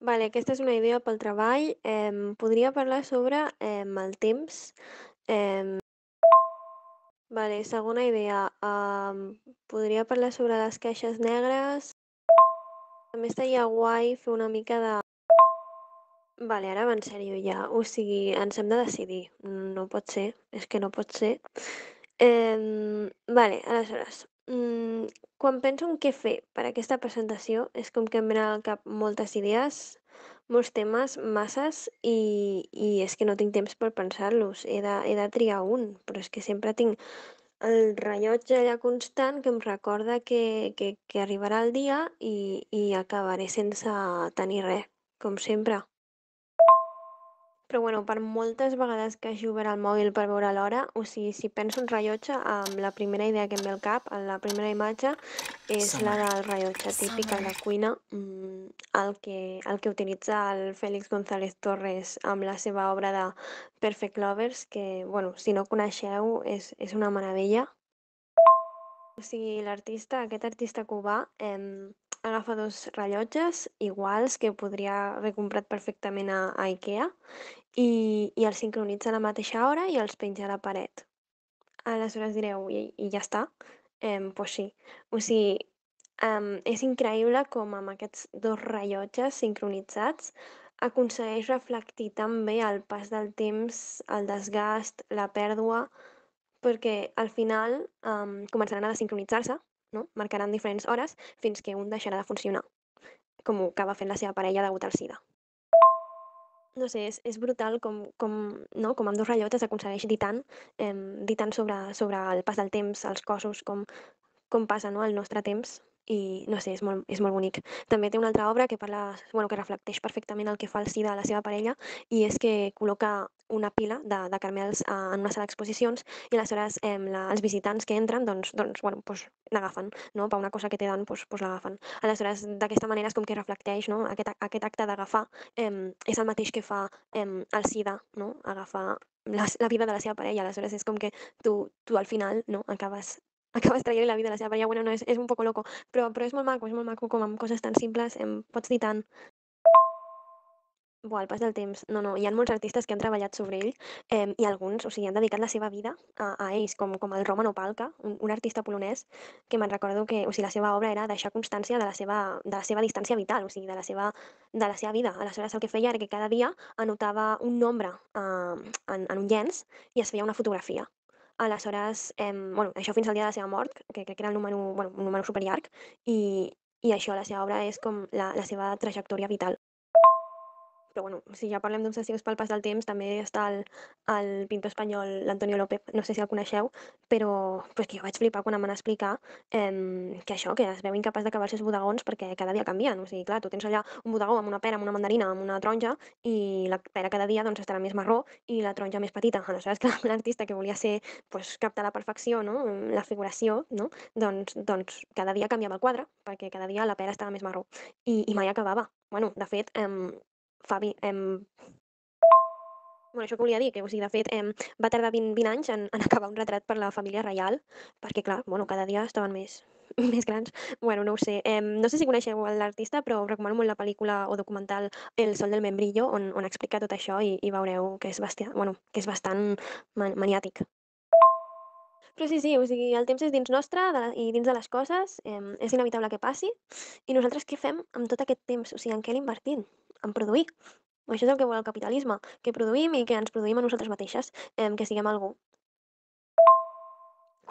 Vale, aquesta és una idea pel treball. Eh, podria parlar sobre eh, el temps. Eh, vale, segona idea. Eh, podria parlar sobre les queixes negres. També estaria guai fer una mica de... Vale, ara va en sèrio ja. O sigui, ens hem de decidir. No pot ser, és que no pot ser. Eh, vale, aleshores, mmm, quan penso en què fer per aquesta presentació, és com que em venen al cap moltes idees, molts temes, masses, i, i és que no tinc temps per pensar-los. He, de, he de triar un, però és que sempre tinc el rellotge allà constant que em recorda que, que, que arribarà el dia i, i acabaré sense tenir res, com sempre però bueno, per moltes vegades que hagi obert el mòbil per veure l'hora, o sigui, si penso en rellotge, amb la primera idea que em ve al cap, la primera imatge, és Som la del rellotge típic de cuina, mm, el que, el que utilitza el Félix González Torres amb la seva obra de Perfect Lovers, que, bueno, si no coneixeu, és, és una meravella. O sigui, l'artista, aquest artista cubà, eh, agafa dos rellotges iguals que podria haver comprat perfectament a, a Ikea i, i els sincronitza a la mateixa hora i els penja a la paret. Aleshores direu, i, i ja està? Eh, pues sí. O sigui, um, és increïble com amb aquests dos rellotges sincronitzats aconsegueix reflectir també el pas del temps, el desgast, la pèrdua, perquè al final um, començaran a desincronitzar-se, no? marcaran diferents hores fins que un deixarà de funcionar, com ho acaba fent la seva parella degut al SIDA. No sé, és, és brutal com, com, no? com amb dos rellotes aconsegueix dir tant, eh, dir tant sobre, sobre el pas del temps, els cossos, com, com passa no? el nostre temps i no sé, és molt, és molt bonic. També té una altra obra que parla, bueno, que reflecteix perfectament el que fa el Sida a la seva parella i és que col·loca una pila de, de carmels eh, en una sala d'exposicions i aleshores eh, la, els visitants que entren doncs, doncs, bueno, doncs, l'agafen, no? per una cosa que té dan doncs, doncs l'agafen. Aleshores, d'aquesta manera és com que reflecteix no? aquest, aquest acte d'agafar eh, és el mateix que fa eh, el sida, no? agafar la, la vida de la seva parella. Aleshores és com que tu, tu al final no? acabes acabes traient la vida a la seva parella. Bueno, no, és, és un poc loco, però, però és molt maco, és molt maco com amb coses tan simples em pots dir tant. Buah, al pas del temps, no, no, hi ha molts artistes que han treballat sobre ell eh, i alguns, o sigui, han dedicat la seva vida a, a ells, com, com el Roman Opalka, un, un artista polonès que me'n recordo que, o sigui, la seva obra era deixar constància de la seva, de la seva distància vital, o sigui, de la seva, de la seva vida. Aleshores, el que feia era que cada dia anotava un nombre eh, en, en un llenç i es feia una fotografia. Aleshores, eh, bueno, això fins al dia de la seva mort, que crec que era el número, bueno, un número superllarg, i, i això, la seva obra és com la, la seva trajectòria vital però bueno, si ja parlem d'obsessius pel pas del temps, també està el, el pintor espanyol, l'Antonio López, no sé si el coneixeu, però, pues, que jo vaig flipar quan em van explicar eh, que això, que es veu incapaç d'acabar els seus bodegons perquè cada dia canvien. O sigui, clar, tu tens allà un bodegó amb una pera, amb una mandarina, amb una taronja, i la pera cada dia doncs, estarà més marró i la taronja més petita. Aleshores, que l'artista que volia ser, pues, captar la perfecció, no? la figuració, no? doncs, doncs cada dia canviava el quadre, perquè cada dia la pera estava més marró i, i mai acabava. Bueno, de fet, eh, Fabi, em... Bueno, això que volia dir, que o sigui, de fet em, va tardar 20, 20 anys en, en acabar un retrat per la família reial, perquè clar, bueno, cada dia estaven més, més grans. Bueno, no ho sé. Em, no sé si coneixeu l'artista, però us recomano molt la pel·lícula o documental El sol del membrillo, on, on explica tot això i, i veureu que és, bastia, bueno, que és bastant man maniàtic. Però sí, sí, o sigui, el temps és dins nostre de la, i dins de les coses, em, és inevitable que passi, i nosaltres què fem amb tot aquest temps? O sigui, en què l'invertim? en produir. Això és el que vol el capitalisme, que produïm i que ens produïm a nosaltres mateixes, eh, que siguem algú.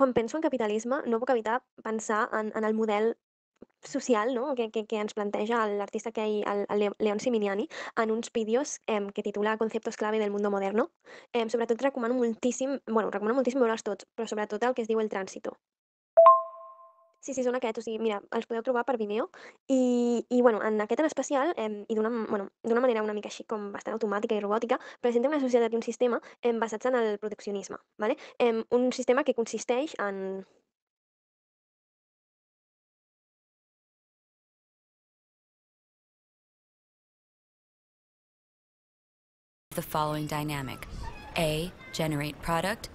Quan penso en capitalisme, no puc evitar pensar en, en el model social no? que, que, que ens planteja l'artista que hi, el, el Leon Siminiani en uns vídeos eh, que titula Conceptos clave del mundo moderno. Eh, sobretot recomano moltíssim, bueno, recomano moltíssim veure'ls tots, però sobretot el que es diu El trànsito, Sí, sí, són aquests, o sigui, mira, els podeu trobar per Vimeo i, i bueno, en aquest en especial, eh, i d'una bueno, manera una mica així com bastant automàtica i robòtica, presenta una societat i un sistema eh, basats en el proteccionisme, ¿vale? eh, un sistema que consisteix en... The following dynamic. A. Generate product.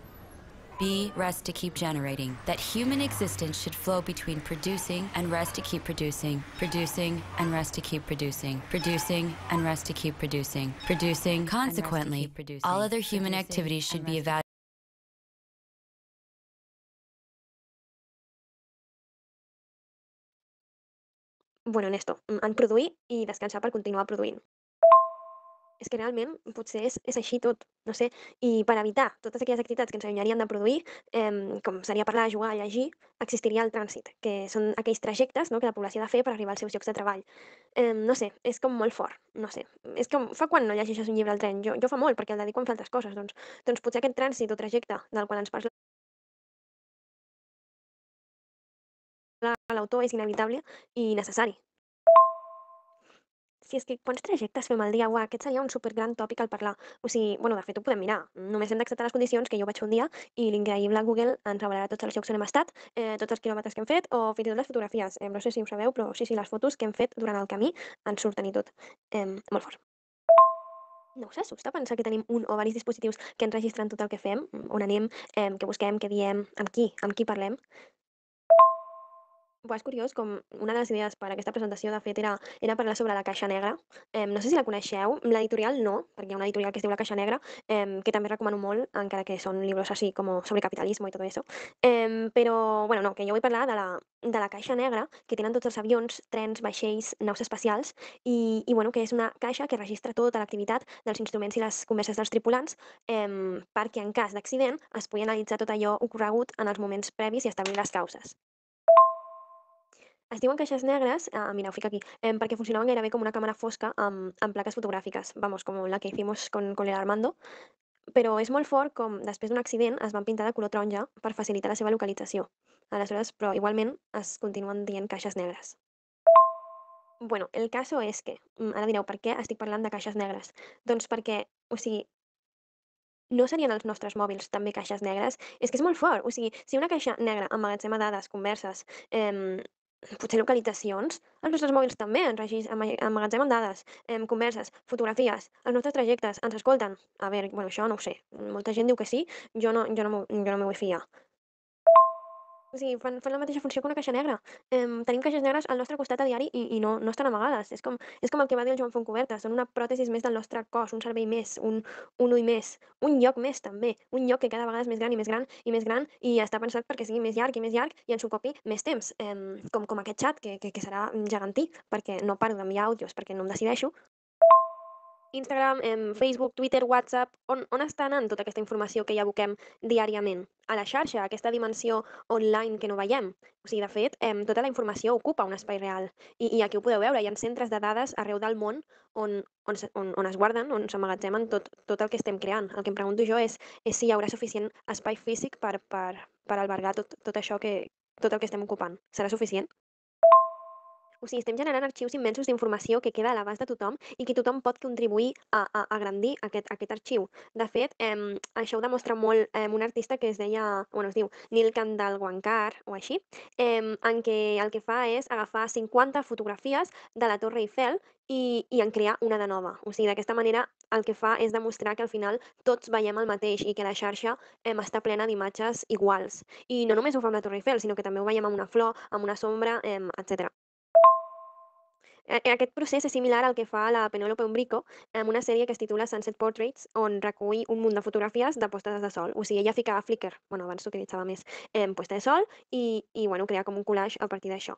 B, rest to keep generating. That human existence should flow between producing and rest to keep producing, producing and rest to keep producing, producing and rest to keep producing, producing. Consequently, producing, all other human activities should be evaluated. Bueno, en esto, en mm, produir i descansar per continuar produint. és que realment potser és, és així tot, no sé, i per evitar totes aquelles activitats que ens allunyarien de produir, eh, com seria parlar, jugar, llegir, existiria el trànsit, que són aquells trajectes no, que la població ha de fer per arribar als seus llocs de treball. Eh, no sé, és com molt fort, no sé. És com, fa quan no llegeixes un llibre al tren? Jo, jo fa molt, perquè el dedico a fer altres coses, doncs, doncs potser aquest trànsit o trajecte del qual ens parla l'autor és inevitable i necessari hòstia, és que quants trajectes fem al dia? Uà, aquest seria un supergran tòpic al parlar. O sigui, bueno, de fet, ho podem mirar. Només hem d'acceptar les condicions que jo vaig fer un dia i l'increïble Google ens revelarà tots els llocs on hem estat, eh, tots els quilòmetres que hem fet o fins i tot les fotografies. Eh, no sé si ho sabeu, però sí, sí, les fotos que hem fet durant el camí ens surten i tot. Eh, molt fort. No us assusta pensar que tenim un o diversos dispositius que ens registren tot el que fem, mm, on anem, eh, què busquem, què diem, amb qui, amb qui parlem? Buah, és curiós com una de les idees per a aquesta presentació, de fet, era, era parlar sobre la Caixa Negra. Eh, no sé si la coneixeu, l'editorial no, perquè hi ha una editorial que es diu La Caixa Negra, eh, que també recomano molt, encara que són llibres així com sobre capitalisme i tot això. Eh, però, bueno, no, que jo vull parlar de la, de la Caixa Negra, que tenen tots els avions, trens, vaixells, naus espacials, i, i bueno, que és una caixa que registra tota l'activitat dels instruments i les converses dels tripulants, eh, perquè en cas d'accident es pugui analitzar tot allò ocorregut en els moments previs i establir les causes. Es diuen caixes negres, ah, mira, ho fico aquí, eh, perquè funcionaven gairebé com una càmera fosca amb, amb plaques fotogràfiques, vamos, com la que hicimos con, con el Armando, però és molt fort com després d'un accident es van pintar de color taronja per facilitar la seva localització. Aleshores, però igualment es continuen dient caixes negres. Bueno, el cas és que, mm, ara direu, per què estic parlant de caixes negres? Doncs perquè, o sigui, no serien els nostres mòbils també caixes negres? És que és molt fort. O sigui, si una caixa negra emmagatzema dades, converses, eh, potser localitzacions, els nostres mòbils també ens regis, emmagatzemen dades, em, converses, fotografies, els nostres trajectes, ens escolten. A veure, bueno, això no ho sé. Molta gent diu que sí, jo no, jo no, jo no m'ho vull fiar. O sigui, fan, fan la mateixa funció que una caixa negra. Eh, tenim caixes negres al nostre costat a diari i, i no, no estan amagades. És com, és com el que va dir el Joan Fontcoberta, són una pròtesis més del nostre cos, un servei més, un, un ull més, un lloc més també, un lloc que cada vegada és més gran i més gran i més gran i està pensat perquè sigui més llarg i més llarg i ens ocupi més temps, Eh, com, com aquest xat que, que, que serà gegantí, perquè no paro d'enviar àudios perquè no em decideixo, Instagram, en Facebook, Twitter, WhatsApp, on, on està anant tota aquesta informació que ja aboquem diàriament? A la xarxa, aquesta dimensió online que no veiem. O sigui, de fet, em, tota la informació ocupa un espai real. I, I aquí ho podeu veure, hi ha centres de dades arreu del món on, on, on, on es guarden, on s'amagatzemen tot, tot el que estem creant. El que em pregunto jo és, és si hi haurà suficient espai físic per, per, per albergar tot, tot això que, tot el que estem ocupant. Serà suficient? O sigui, estem generant arxius immensos d'informació que queda a l'abast de tothom i que tothom pot contribuir a, a, a agrandir aquest, aquest arxiu. De fet, eh, això ho demostra molt eh, un artista que es deia, bueno, es diu Nil Kandalwankar o així, eh, en què el que fa és agafar 50 fotografies de la Torre Eiffel i, i en crear una de nova. O sigui, d'aquesta manera el que fa és demostrar que al final tots veiem el mateix i que la xarxa eh, està plena d'imatges iguals. I no només ho fa amb la Torre Eiffel, sinó que també ho veiem amb una flor, amb una sombra, eh, etc. Eh, eh, Aquest procés és similar al que fa la Penélope Umbrico en una sèrie que es titula Sunset Portraits, on recull un munt de fotografies de postes de sol. O sigui, ella ficava Flickr, bueno, abans s'utilitzava més, eh, posta de sol, i, i bueno, crea com un collage a partir d'això.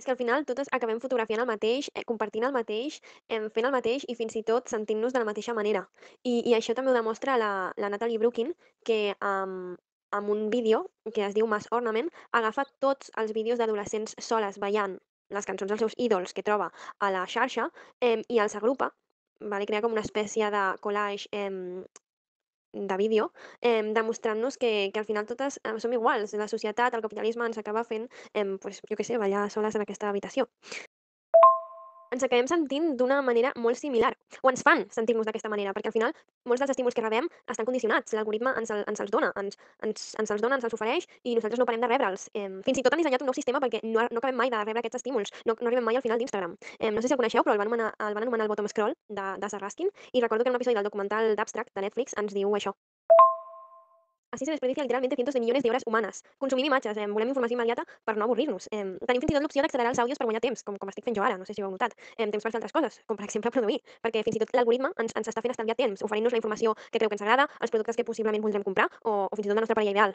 És que al final totes acabem fotografiant el mateix, eh, compartint el mateix, eh, fent el mateix i fins i tot sentint-nos de la mateixa manera. I, i això també ho demostra la, la Natalie Brookin, que amb, amb un vídeo que es diu Mass Ornament, agafa tots els vídeos d'adolescents soles ballant les cançons dels seus ídols que troba a la xarxa eh, i els agrupa, vale? crea com una espècie de collage eh, de vídeo, eh, demostrant-nos que, que al final totes eh, som iguals. La societat, el capitalisme ens acaba fent, eh, pues, jo què sé, ballar soles en aquesta habitació ens acabem sentint d'una manera molt similar, o ens fan sentir-nos d'aquesta manera, perquè al final molts dels estímuls que rebem estan condicionats, l'algoritme ens, el, ens els dona, ens, ens, ens els dona, ens els ofereix i nosaltres no parem de rebre'ls. Eh, fins i tot han dissenyat un nou sistema perquè no, no acabem mai de rebre aquests estímuls, no, no arribem mai al final d'Instagram. Eh, no sé si el coneixeu, però el van anomenar el, van anomenar el bottom scroll de, de Sarraskin i recordo que en un episodi del documental d'Abstract de Netflix ens diu això, així se desperdicia literalment cientos de milions d'hores humanes. Consumim imatges, eh, volem informació immediata per no avorrir-nos. Eh, tenim fins i tot l'opció d'accelerar els àudios per guanyar temps, com, com estic fent jo ara, no sé si ho heu notat. Eh, temps per fer altres coses, com per exemple produir, perquè fins i tot l'algoritme ens, ens està fent estalviar temps, oferint-nos la informació que creu que ens agrada, els productes que possiblement voldrem comprar o, o fins i tot la nostra parella ideal.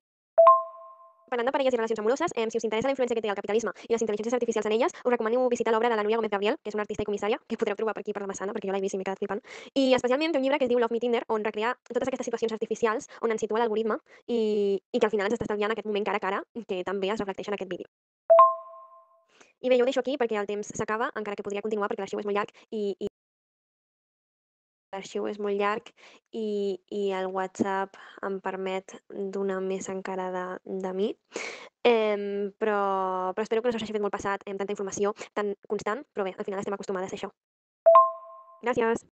Parlant de parelles i relacions amoroses, eh, si us interessa la influència que té el capitalisme i les intel·ligències artificials en elles, us recomano visitar l'obra de la Núria Gómez Gabriel, que és una artista i comissària, que podreu trobar per aquí per la Massana, perquè jo l'he vist i m'he quedat flipant. I especialment té un llibre que es diu Love Me Tinder, on recrea totes aquestes situacions artificials, on ens situa l'algoritme i, i que al final ens està estalviant aquest moment cara a cara, que també es reflecteix en aquest vídeo. I bé, jo ho deixo aquí perquè el temps s'acaba, encara que podria continuar perquè l'arxiu és molt llarg i, i l'arxiu és molt llarg i, i el WhatsApp em permet donar més encara de, de mi. Eh, però, però espero que no s'hagi fet molt passat amb tanta informació tan constant, però bé, al final estem acostumades a això. Gràcies!